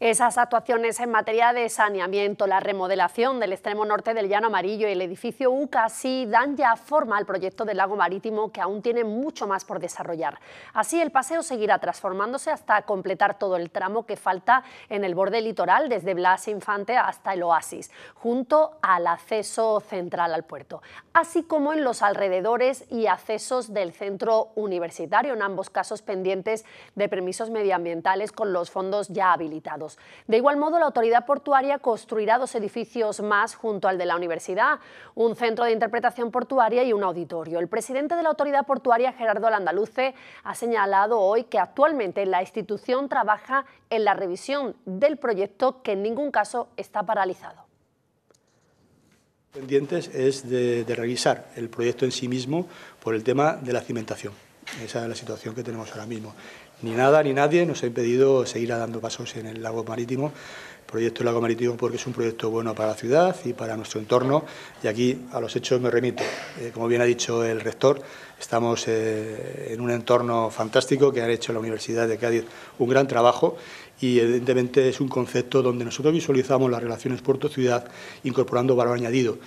Esas actuaciones en materia de saneamiento, la remodelación del extremo norte del Llano Amarillo y el edificio UCASI dan ya forma al proyecto del lago marítimo que aún tiene mucho más por desarrollar. Así el paseo seguirá transformándose hasta completar todo el tramo que falta en el borde litoral desde Blas Infante hasta el Oasis, junto al acceso central al puerto, así como en los alrededores y accesos del centro universitario, en ambos casos pendientes de permisos medioambientales con los fondos ya habilitados. De igual modo, la autoridad portuaria construirá dos edificios más junto al de la universidad, un centro de interpretación portuaria y un auditorio. El presidente de la autoridad portuaria, Gerardo Landaluce, ha señalado hoy que actualmente la institución trabaja en la revisión del proyecto que en ningún caso está paralizado pendientes es de, revisar el proyecto en sí mismo por el tema de la cimentación. Esa es la situación que tenemos ahora mismo. Ni nada ni nadie nos ha impedido seguir dando pasos en el lago marítimo. El proyecto del lago marítimo porque es un proyecto bueno para la ciudad y para nuestro entorno. Y aquí a los hechos me remito. Eh, como bien ha dicho el rector, estamos eh, en un entorno fantástico que ha hecho la Universidad de Cádiz un gran trabajo y evidentemente es un concepto donde nosotros visualizamos las relaciones puerto-ciudad incorporando valor añadido.